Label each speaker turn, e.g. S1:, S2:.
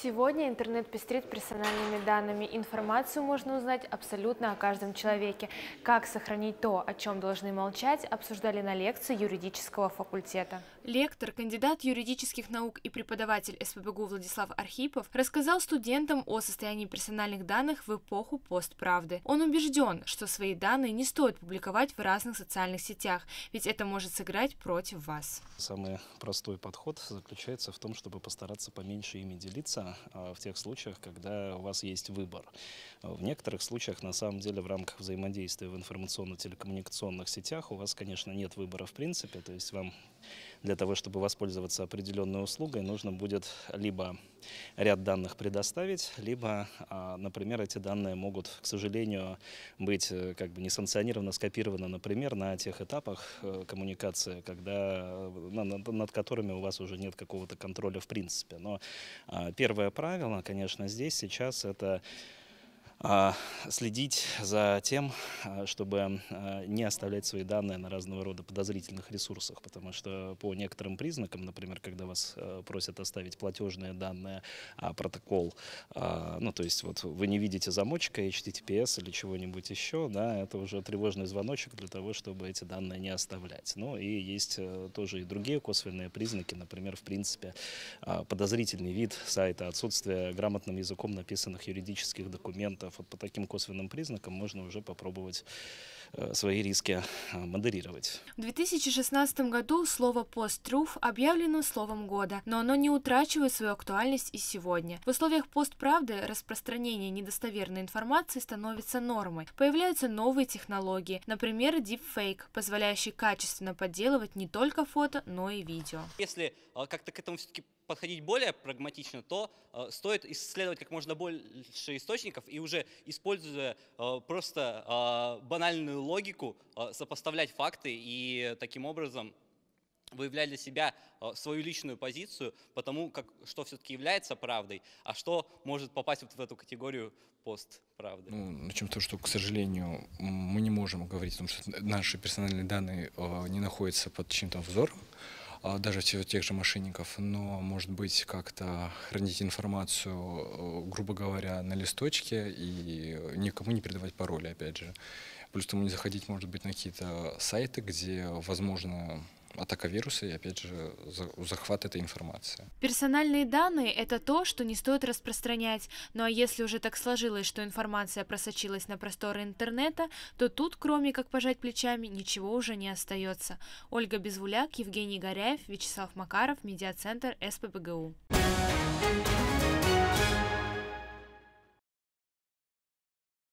S1: Сегодня интернет пестрит персональными данными. Информацию можно узнать абсолютно о каждом человеке. Как сохранить то, о чем должны молчать, обсуждали на лекции юридического факультета. Лектор, кандидат юридических наук и преподаватель СПБГУ Владислав Архипов рассказал студентам о состоянии персональных данных в эпоху постправды. Он убежден, что свои данные не стоит публиковать в разных социальных сетях, ведь это может сыграть против вас.
S2: Самый простой подход заключается в том, чтобы постараться поменьше ими делиться, а, в тех случаях, когда у вас есть выбор. В некоторых случаях, на самом деле, в рамках взаимодействия в информационно-телекоммуникационных сетях у вас, конечно, нет выбора в принципе, то есть вам для того, чтобы воспользоваться определенной услугой, нужно будет либо ряд данных предоставить, либо, а, например, эти данные могут, к сожалению, быть э, как бы несанкционированно скопированы, например, на тех этапах э, коммуникации, когда, э, над которыми у вас уже нет какого-то контроля в принципе. Но а, первое правило, конечно, здесь сейчас это а, следить за тем, а, чтобы а, не оставлять свои данные на разного рода подозрительных ресурсах, потому что по некоторым признакам, например, когда вас просят оставить платежные данные, протокол, ну то есть вот вы не видите замочка HTTPS или чего-нибудь еще, да, это уже тревожный звоночек для того, чтобы эти данные не оставлять. Ну и есть э, тоже и другие косвенные признаки, например, в принципе, подозрительный вид сайта, отсутствие грамотным языком написанных юридических документов, процентов. Вот по таким косвенным признакам можно уже попробовать э, свои риски э, модерировать.
S1: В 2016 году слово «посттруф» объявлено словом года, но оно не утрачивает свою актуальность и сегодня. В условиях постправды распространение недостоверной информации становится нормой. Появляются новые технологии, например, дипфейк, позволяющий качественно подделывать не только фото, но и видео.
S3: Если а, как-то к этому все-таки подходить более прагматично, то э, стоит исследовать как можно больше источников и уже используя э, просто э, банальную логику, э, сопоставлять факты и таким образом выявлять для себя э, свою личную позицию по тому, как, что все-таки является правдой, а что может попасть вот в эту категорию
S4: постправды. Ну, начнем с того, что, к сожалению, мы не можем говорить о том, что наши персональные данные э, не находятся под чьим-то взором, а, даже тех же мошенников, но, может быть, как-то хранить информацию, э, грубо говоря, на листочке и никому не передавать пароли, опять же. Плюс тому не заходить, может быть, на какие-то сайты, где, возможно, атака вируса и, опять же, захват этой информации.
S1: Персональные данные – это то, что не стоит распространять. Ну а если уже так сложилось, что информация просочилась на просторы интернета, то тут, кроме как пожать плечами, ничего уже не остается. Ольга Безвуляк, Евгений Горяев, Вячеслав Макаров, Медиацентр СПБГУ. Thank you